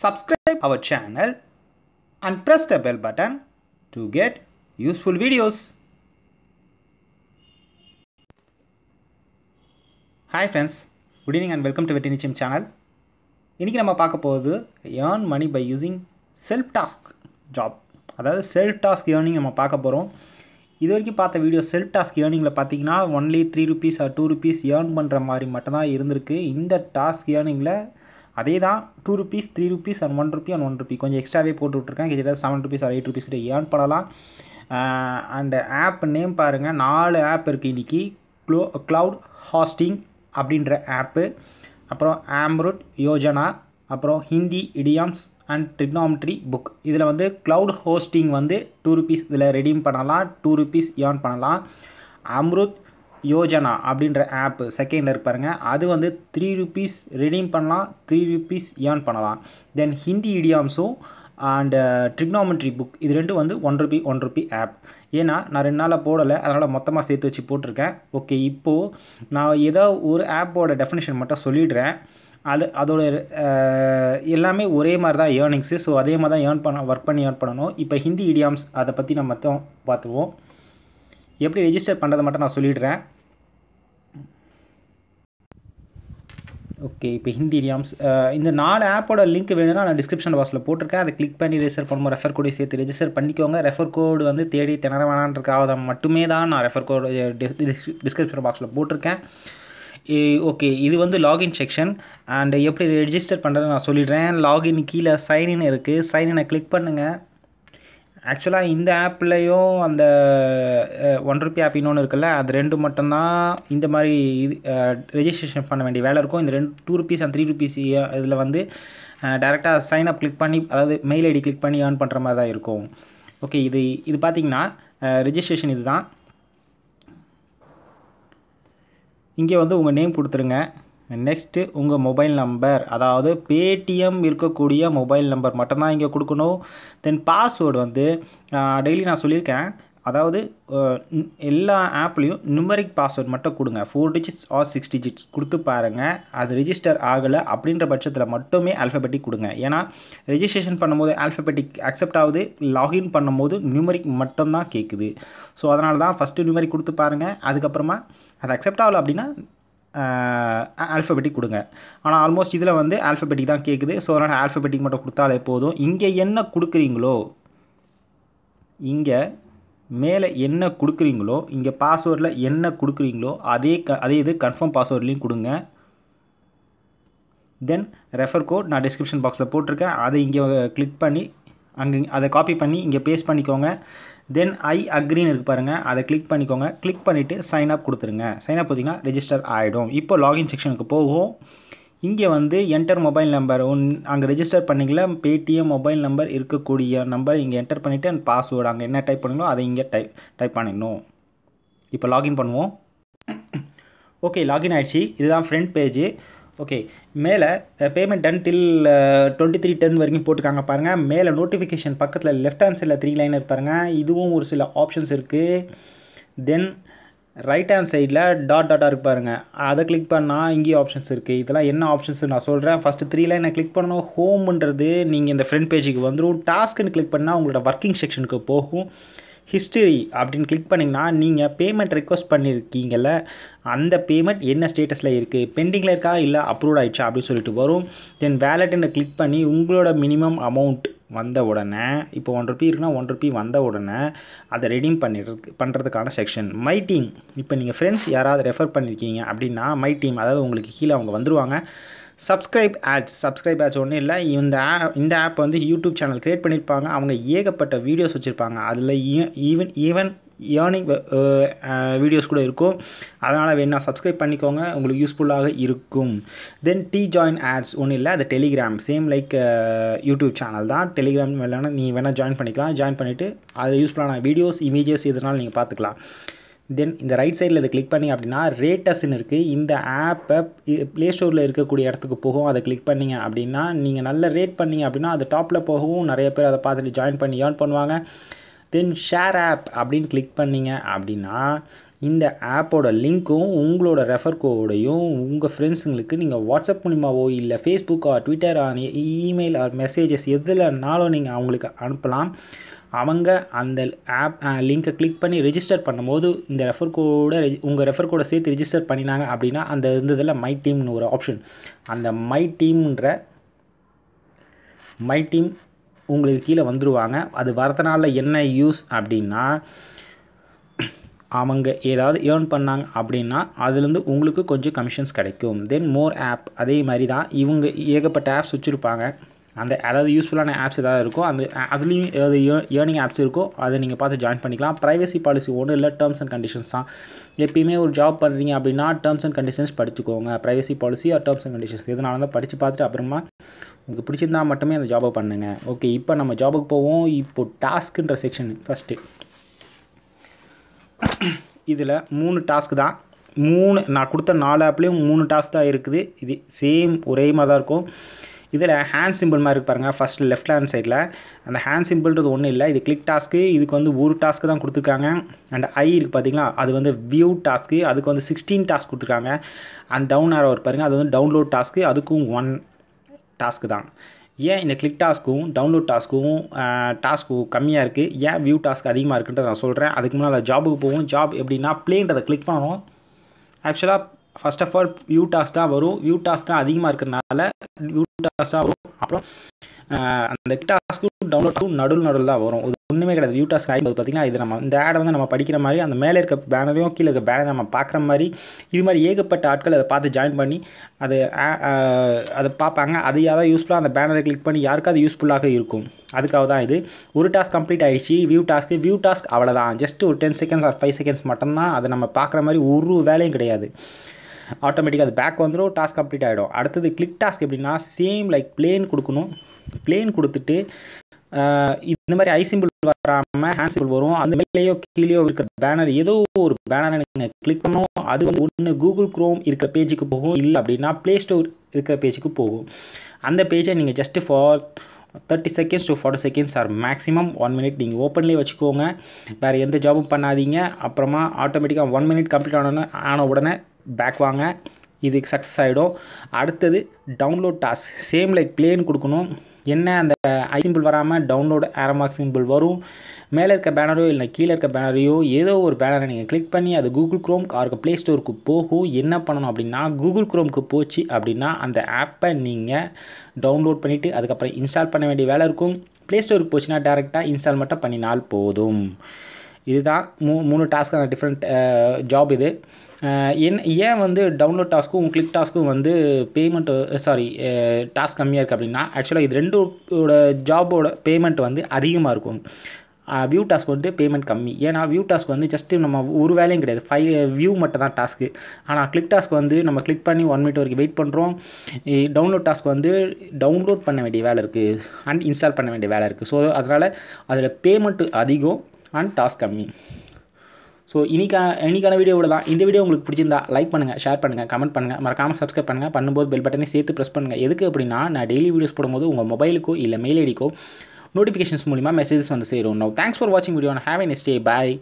subscribe our channel and press the bell button to get useful videos. Hi friends good evening and welcome to Vetti Nichayam channel இன்றைக்கி நம்ம பார்க்க போகிறது earn money by using self task job அதாவது self task earning நம்ம பார்க்க போகிறோம் இது வரைக்கும் பார்த்த வீடியோ செல்ஃப் டாஸ்க் ஏர்னிங்கில் பார்த்தீங்கன்னா only three rupees or two rupees earn பண்ணுற மாதிரி மட்டும்தான் இருந்திருக்கு இந்த டாஸ்க் ஏர்னிங்கில் அதே தான் two rupees three rupees and one rupee and one rupee கொஞ்சம் எக்ஸ்ட்ராவே போட்டு விட்ருக்கேன் கிட்டத்தட்ட seven rupees or eight rupees கிட்ட ஏர்ன் பண்ணலாம் அண்ட் ஆப் நேம் பாருங்கள் நாலு ஆப் இருக்குது இன்றைக்கி க்ளோ க்ளவுட் ஹாஸ்டிங் அப்படின்ற ஆப்பு அப்புறம் ஆம்ருட் யோஜனா அப்புறம் Hindi idioms and trigonometry book இதில் வந்து க்ளவுட் ஹோஸ்டிங் வந்து டூ ருபீஸ் இதில் ரெடீம் பண்ணலாம் டூ ருபீஸ் ஏர்ன் பண்ணலாம் அம்ருத் யோஜனா அப்படின்ற ஆப்பு செகண்டில் இருப்பாருங்க அது வந்து த்ரீ ருபீஸ் ரிடீம் பண்ணலாம் த்ரீ ருபீஸ் ஏர்ன் பண்ணலாம் தென் ஹிந்தி இடியாம்ஸும் அண்டு ட்ரிக்னாமெட்ரி புக் இது ரெண்டும் வந்து one rupee one rupee app ஏன்னா நான் ரெண்டு நாளாக போடலை அதனால் மொத்தமாக சேர்த்து வச்சு போட்டிருக்கேன் ஓகே இப்போது நான் ஏதோ ஒரு ஆப்போட டெஃபினேஷன் மட்டும் சொல்லிடுறேன் அது அதோட uh, எல்லாமே ஒரே மாதிரி தான் ஏர்னிங்ஸு ஸோ அதே மாதிரி தான் ஏர்ன் பண்ண ஒர்க் பண்ணி ஏர்ன் பண்ணணும் இப்போ ஹிந்தி இடியாம்ஸ் அதை பற்றி நம்ம மொத்தம் பார்த்துருவோம் எப்படி ரிஜிஸ்டர் பண்ணுறது மட்டும் நான் சொல்லிடுறேன் ஓகே இப்போ ஹிந்தி ரியாம்ஸ் இந்த நாலு ஆப்போட லிங்க் வேணும்னா நான் டிஸ்கிரிப்ஷன் பாக்ஸில் போட்டிருக்கேன் அதை கிளிக் பண்ணி ரிஜிஸ்டர் பண்ணுவோம் ரெஃபர் கோடு சேர்த்து ரிஜிஸ்டர் பண்ணிக்கோங்க ரெஃபர் கோடு வந்து தேடி திணற வேணான்றக்காக மட்டுமே தான் நான் ரெஃபர் கோடு டிஸ்கிரிப்ஷன் பாக்ஸில் போட்டிருக்கேன் ஓகே இது வந்து லாகின் செக்ஷன் அண்ட் எப்படி ரெஜிஸ்டர் பண்ணுறது நான் சொல்லிடுறேன் லாகின் கீழே சைன்இன் இருக்குது சைன்இனை கிளிக் பண்ணுங்கள் ஆக்சுவலாக இந்த ஆப்லேயும் அந்த ஒன் ருபி ஆப் இன்னொன்று இருக்குல்ல அது ரெண்டு மட்டும்தான் இந்த மாதிரி இது ரெஜிஸ்ட்ரேஷன் பண்ண வேண்டிய வேலை இருக்கும் இந்த ரெண்டு two rupees and three rupees இதில் வந்து டேரெக்டாக சைன் அப் கிளிக் பண்ணி அதாவது மெயில் ஐடி கிளிக் பண்ணி ஏர்ன் பண்ணுற மாதிரி தான் இருக்கும் ஓகே இது இது பார்த்திங்கன்னா ரிஜிஸ்ட்ரேஷன் இது தான் இங்கே வந்து உங்கள் நேம் கொடுத்துருங்க நெக்ஸ்ட்டு உங்கள் மொபைல் நம்பர் அதாவது பேடிஎம் இருக்கக்கூடிய மொபைல் நம்பர் மட்டும்தான் இங்கே கொடுக்கணும் தென் பாஸ்வேர்டு வந்து டெய்லி நான் சொல்லியிருக்கேன் அதாவது எல்லா ஆப்லேயும் நுமரிக் பாஸ்வேர்ட் மட்டும் கொடுங்க four digits or six digits கொடுத்து பாருங்கள் அது ரிஜிஸ்டர் ஆகலை அப்படின்ற பட்சத்தில் மட்டுமே அல்ஃபபெட்டிக் கொடுங்க ஏன்னா ரிஜிஸ்ட்ரேஷன் பண்ணும்போது ஆல்ஃபபெட்டிக் அக்செப்ட் ஆகுது லாகின் பண்ணும்போது நியூமரிக் மட்டும்தான் கேட்குது ஸோ அதனால தான் ஃபஸ்ட்டு நியூமரிக் கொடுத்து பாருங்கள் அதுக்கப்புறமா அது அக்செப்ட் ஆகலை அப்படின்னா ஆல்ஃபபெட்டிக் கொடுங்க ஆனால் ஆல்மோஸ்ட் இதில் வந்து ஆல்ஃபபெட்டிக் தான் கேட்குது ஸோ அதனால் ஆல்ஃபபெட்டிக் மட்டும் கொடுத்தாலே போதும் இங்கே என்ன கொடுக்குறீங்களோ இங்கே மேலே என்ன கொடுக்குறீங்களோ இங்கே பாஸ்வேர்டில் என்ன கொடுக்குறீங்களோ அதே க அதே இது கன்ஃபார்ம் பாஸ்வேர்ட்லேயும் கொடுங்க தென் ரெஃபர் கோட் நான் டிஸ்கிரிப்ஷன் பாக்ஸில் போட்டிருக்கேன் அதை இங்கே கிளிக் பண்ணி அங்கே அதை காப்பி பண்ணி இங்கே பேஸ்ட் பண்ணிக்கோங்க தென் ஐ அக்ரின்னு இருக்கு பாருங்கள் அதை கிளிக் பண்ணிக்கோங்க கிளிக் பண்ணிவிட்டு சைன் அப் கொடுத்துருங்க சைன் அப் பார்த்தீங்கன்னா ரெஜிஸ்டர் ஆகிடும் இப்போ லாகின் செக்ஷனுக்கு போகும் இங்கே வந்து என்டர் மொபைல் நம்பர் ஒன் அங்கே ரெஜிஸ்டர் பண்ணிக்கல பேடிஎம் மொபைல் நம்பர் இருக்கக்கூடிய நம்பர் இங்கே என்டர் பண்ணிவிட்டு அண்ட் பாஸ்வேர்டு அங்கே என்ன டைப் பண்ணுங்களோ அதை இங்கே டைப் டைப் பண்ணிடணும் இப்போ லாகின் பண்ணுவோம் ஓகே லாகின் ஆகிடுச்சு இதுதான் ஃப்ரண்ட் பேஜ் ஓகே மேலே payment done till twenty three ten வரைக்கும் போட்டிருக்காங்க பாருங்கள் மேலே நோட்டிஃபிகேஷன் பக்கத்தில் லெஃப்ட் ஹேண்ட் சைடில் த்ரீ லைன் இருப்பாருங்க இதுவும் ஒரு சில ஆப்ஷன்ஸ் இருக்குது தென் ரைட் ஹேண்ட் சைடில் டாட் டாட்டாக இருக்கு பாருங்கள் அதை கிளிக் பண்ணால் இங்கேயும் ஆப்ஷன்ஸ் இருக்குது இதெல்லாம் என்ன ஆப்ஷன்ஸ் நான் சொல்கிறேன் ஃபஸ்ட்டு த்ரீ லைனை கிளிக் பண்ணணும் ஹோம்ன்றது நீங்கள் இந்த ஃப்ரண்ட் பேஜுக்கு வந்துடும் டாஸ்க்குன்னு கிளிக் பண்ணால் உங்களோட ஒர்க்கிங் செக்ஷனுக்கு போகும் ஹிஸ்டரி அப்படின்னு கிளிக் பண்ணிங்கன்னா நீங்கள் பேமெண்ட் ரெக்வஸ்ட் பண்ணியிருக்கீங்கள்ல அந்த பேமெண்ட் என்ன ஸ்டேட்டஸில் இருக்குது பெண்டிங்கில் இருக்கா இல்லை அப்ரூவ் ஆகிடுச்சா அப்படின்னு சொல்லிட்டு வரும் தென் வேலெட்டுன்னு கிளிக் பண்ணி உங்களோட மினிமம் அமௌண்ட் வந்த உடனே இப்போ ஒன் ருபி இருக்குன்னா ஒன் ருபி வந்த உடனே அதை ரெடீம் பண்ணிட்டு பண்ணுறதுக்கான செக்ஷன் மை டீம் இப்போ நீங்கள் ஃப்ரெண்ட்ஸ் யாராவது ரெஃபர் பண்ணியிருக்கீங்க அப்படின்னா மை டீம் அதாவது உங்களுக்கு கீழே அவங்க வந்துடுவாங்க சப்ஸ்கிரைப் ஆட்ஸ் சப்ஸ்கிரைப் ஆட்ஸ் ஒன்றும் இல்லை இந்த ஆப் இந்த ஆப் வந்து யூடியூப் சேனல் க்ரியேட் பண்ணியிருப்பாங்க அவங்க ஏகப்பட்ட வீடியோஸ் வச்சுருப்பாங்க அதில் ஈவன் ஈவன் ஏர்னிங் வீடியோஸ் கூட இருக்கும் அதனால் வேணால் சப்ஸ்கிரைப் பண்ணிக்கோங்க உங்களுக்கு யூஸ்ஃபுல்லாக இருக்கும் தென் டி ஜாயின் ஆட்ஸ் ஒன்றும் இல்லை அது Telegram same like YouTube channel தான் டெலிகிராம் வேணால் நீ வேணால் ஜாயின் பண்ணிக்கலாம் ஜாயின் பண்ணிவிட்டு அதில் யூஸ்ஃபுல்லான வீடியோஸ் இமேஜஸ் இதனால் நீங்கள் பார்த்துக்கலாம் தென் இந்த ரைட் சைடில் இதை கிளிக் பண்ணி அப்படின்னா ரேட்டஸ்ன்னு இருக்குது இந்த ஆப்பை ப்ளே ஸ்டோரில் இருக்கக்கூடிய இடத்துக்கு போகும் அதை கிளிக் பண்ணிங்க அப்படின்னா நீங்கள் நல்ல ரேட் பண்ணிங்க அப்படின்னா அது டாப்பில் போகவும் நிறைய பேர் அதை பார்த்துட்டு ஜாயின் பண்ணி ஏர்ன் பண்ணுவாங்க தென் ஷேர் ஆப் அப்படின்னு கிளிக் பண்ணிங்க அப்படின்னா இந்த ஆப்போட லிங்க்கும் உங்களோட ரெஃபர் கோடையும் உங்கள் ஃப்ரெண்ட்ஸுங்களுக்கு நீங்கள் வாட்ஸ்அப் மூலிமாவோ இல்லை ஃபேஸ்புக்கோ Twitter on email or messages எதுலனாலும் நீங்கள் அவங்களுக்கு அனுப்பலாம் அவங்க அந்த ஆப் லிங்க்கை கிளிக் பண்ணி ரிஜிஸ்டர் பண்ணும்போது இந்த ரெஃபர் கோடை உங்கள் ரெஃபர் கோடை சேர்த்து ரிஜிஸ்டர் பண்ணினாங்க அப்படின்னா அந்த இருந்ததில் மை டீம்னு ஒரு ஆப்ஷன் அந்த மை டீம்ன்ற மை டீம் உங்களுக்கு கீழே வந்துடுவாங்க அது வரதுனால என்ன யூஸ் அப்படின்னா அவங்க ஏதாவது ஏர்ன் பண்ணாங்க அப்படின்னா அதுலேருந்து உங்களுக்கு கொஞ்சம் கமிஷன்ஸ் கிடைக்கும் தென் மோர் ஆப் அதே மாதிரி தான் இவங்க ஏகப்பட்ட ஆப்ஸ் வச்சுருப்பாங்க அந்த அதாவது யூஸ்ஃபுல்லான ஆப்ஸ் ஏதாவது இருக்கோ அந்த அதுலேயும் ஏதாவது ஏர்னிங் ஆப்ஸ் இருக்கோ அதை நீங்கள் பார்த்து ஜாயின் பண்ணிக்கலாம் ப்ரைவசி பாலிசி ஒன்றும் இல்லை டேர்ம்ஸ் அண்ட் கண்டிஷன்ஸ் தான் எப்பயுமே ஒரு ஜாப் பண்ணுறீங்க அப்படின்னா டேர்ம்ஸ் அண்ட் கண்டிஷன்ஸ் படிச்சுக்கோங்க privacy policy or terms and conditions இதனால தான் படித்து பார்த்துட்டு அப்புறமா உங்களுக்கு பிடிச்சிருந்தா மட்டுமே அந்த ஜாபை பண்ணுங்கள் ஓகே இப்போ நம்ம ஜாபுக்கு போவோம் இப்போ டாஸ்க்குன்ற செக்ஷன் ஃபஸ்ட்டு இதில் மூணு டாஸ்க் தான் மூணு நான் கொடுத்த நாலு ஆப்லேயும் மூணு டாஸ்க் தான் இருக்குது இது சேம் ஒரே மாதிரி தான் இருக்கும் இதில் ஹேண்ட் சிம்பிள் மாதிரி இருக்கு பாருங்கள் ஃபஸ்ட்டு லெஃப்ட் ஹேண்ட் சைடில் அந்த ஹேண்ட் சிம்பிள்ன்றது ஒன்றும் இல்லை இது கிளிக் டாஸ்க்கு இதுக்கு வந்து ஒரு டாஸ்க்கு தான் கொடுத்துருக்காங்க அண்ட் ஐ இருக்குது பார்த்தீங்களா அது வந்து வியூ டாஸ்க்கு அதுக்கு வந்து சிக்ஸ்டீன் டாஸ்க் கொடுத்துருக்காங்க அண்ட் டவுன் ஆரோ பாருங்கள் அது வந்து டவுன்லோட் டாஸ்க்கு அதுக்கும் ஒன் டாஸ்க்கு தான் ஏன் இந்த கிளிக் டாஸ்க்கும் டவுன்லோட் டாஸ்க்கும் டாஸ்க்கும் கம்மியாக இருக்குது ஏன் வியூ டாஸ்க் அதிகமாக இருக்குன்றத நான் சொல்கிறேன் அதுக்கு முன்னால் ஜாபுக்கு போகும் ஜாப் எப்படின்னா பிளேன்றதை கிளிக் பண்ணணும் ஆக்சுவலாக first of all view task தான் வரும் வியூ டாஸ்க் தான் அதிகமாக இருக்கிறனால வியூ டாஸ் அப்புறம் அந்த டாஸ்க்கும் டவுன்லோட்க்கும் நடுவில் நடுவில் தான் வரும் அது ஒன்றுமே கிடையாது வியூ டாஸ்க் ஆகும்போது பார்த்திங்கன்னா இது நம்ம இந்த ஆடை வந்து நம்ம படிக்கிற மாதிரி அந்த மேலே இருக்க பேனரையும் கீழே இருக்க பேனரை நம்ம பார்க்குற மாதிரி இது மாதிரி ஏகப்பட்ட ஆட்கள் அதை பார்த்து ஜாயின் பண்ணி அது அதை பார்ப்பாங்க அது யாராவது யூஸ்ஃபுல்லாக அந்த பேனரை கிளிக் பண்ணி யாருக்காவது யூஸ்ஃபுல்லாக இருக்கும் அதுக்காக தான் இது ஒரு டாஸ்க் கம்ப்ளீட் ஆகிடுச்சு வியூ டாஸ்க்கு வியூ டாஸ்க் அவ்வளோதான் ஜஸ்ட் ஒரு ten seconds or five seconds மட்டும்தான் அதை நம்ம பார்க்குற மாதிரி ஒரு வேலையும் கிடையாது ஆட்டோமேட்டிக்காக அது பேக் வந்துடும் டாஸ்க் கம்ப்ளீட் ஆகிடும் அடுத்தது கிளிக் டாஸ்க் எப்படின்னா சேம் லைக் பிளேன் கொடுக்கணும் பிளேன் கொடுத்துட்டு இந்த மாதிரி ஐ சிம்பிள் வராமல் ஹேண்ட் சிம்பிள் வரும் அந்த மேலேயோ கீழேயோ இருக்கிற பேனர் ஏதோ ஒரு பேனரை நீங்கள் கிளிக் பண்ணணும் அது வந்து ஒன்று கூகுள் க்ரோம் இருக்கிற பேஜுக்கு போகும் இல்லை அப்படின்னா ப்ளே ஸ்டோர் இருக்கிற பேஜுக்கு போகும் அந்த பேஜை நீங்கள் just for thirty seconds to forty seconds or maximum one minute நீங்கள் ஓப்பன்லேயே வச்சுக்கோங்க வேறு எந்த ஜாபும் பண்ணாதீங்க அப்புறமா ஆட்டோமேட்டிக்காக ஒன் மினிட் கம்ப்ளீட் ஆன ஆன உடனே பேக் வாங்க இது சக்ஸஸ் ஆகிடும் அடுத்தது டவுன்லோட் டாஸ்க் சேம் லைக் பிளேன் கொடுக்கணும் என்ன அந்த ஐ சிம்பிள் வராமல் டவுன்லோட் ஆரமாக் சிம்பிள் வரும் மேலே இருக்க பேனரோ இல்லை கீழே இருக்க பேனரையோ ஏதோ ஒரு பேனரை நீங்கள் கிளிக் பண்ணி அது கூகுள் க்ரோம் ஆருக்கு ப்ளே ஸ்டோருக்கு போகும் என்ன பண்ணணும் அப்படின்னா கூகுள் குரோம்க்கு போச்சு அப்படின்னா அந்த ஆப்பை நீங்கள் டவுன்லோட் பண்ணிவிட்டு அதுக்கப்புறம் இன்ஸ்டால் பண்ண வேண்டிய வேலை இருக்கும் ப்ளே ஸ்டோருக்கு போச்சுன்னா டேரெக்டாக இன்ஸ்டால் மட்டும் பண்ணினால் போதும் இதுதான் மூ மூணு டாஸ்க்கான டிஃப்ரெண்ட் ஜாப் இது என் ஏன் வந்து டவுன்லோட் டாஸ்க்கும் கிளிக் டாஸ்க்கும் வந்து பேமெண்ட்டு சாரி டாஸ்க் கம்மியாக இருக்குது அப்படின்னா ஆக்சுவலாக இது ரெண்டோட ஜாபோட பேமெண்ட் வந்து அதிகமாக இருக்கும் வியூ டாஸ்க் வந்து பேமெண்ட் கம்மி ஏன்னா வியூ டாஸ்க் வந்து ஜஸ்ட்டு நம்ம ஒரு வேலையும் கிடையாது ஃபைவ் வியூ மட்டும் தான் டாஸ்க்கு ஆனால் கிளிக் டாஸ்க் வந்து நம்ம கிளிக் பண்ணி ஒன் மினிட் வரைக்கும் வெயிட் பண்ணுறோம் டவுன்லோட் டாஸ்க் வந்து டவுன்லோட் பண்ண வேண்டிய வேலை இருக்குது அண்ட் இன்ஸ்டால் பண்ண வேண்டிய வேலை இருக்குது ஸோ அதனால் அதில் பேமெண்ட்டு அதிகம் அண்ட் டாஸ்க் கம்மி ஸோ இன்றைக்கா இன்றைக்கான வீடியோ இவ்வளோ தான் இந்த வீடியோ உங்களுக்கு பிடிச்சிருந்தா லைக் பண்ணுங்கள் ஷேர் பண்ணுங்கள் கமெண்ட் பண்ணுங்கள் மறக்காமல் சப்ஸ்கிரைப் பண்ணுங்கள் பண்ணும்போது பெல் பட்டனே சேர்த்து ப்ரெஸ் பண்ணுங்கள் எதுக்கு அப்படின்னா நான் டெய்லி வீடியோஸ் போடும்போது உங்கள் மொபைலுக்கோ இல்லை மெயில் ஐடிக்கோ நோட்டிஃபிகேஷன்ஸ் மூலிமா மெசேஜஸ் வந்து சேரும் நோ தேங்க்ஸ் ஃபார் வாட்சிங் video have a nice day bye